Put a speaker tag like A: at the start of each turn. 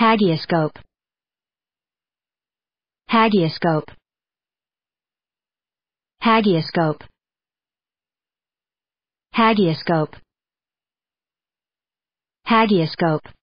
A: Hagioscope Hagioscope Hagioscope Hagioscope Hagioscope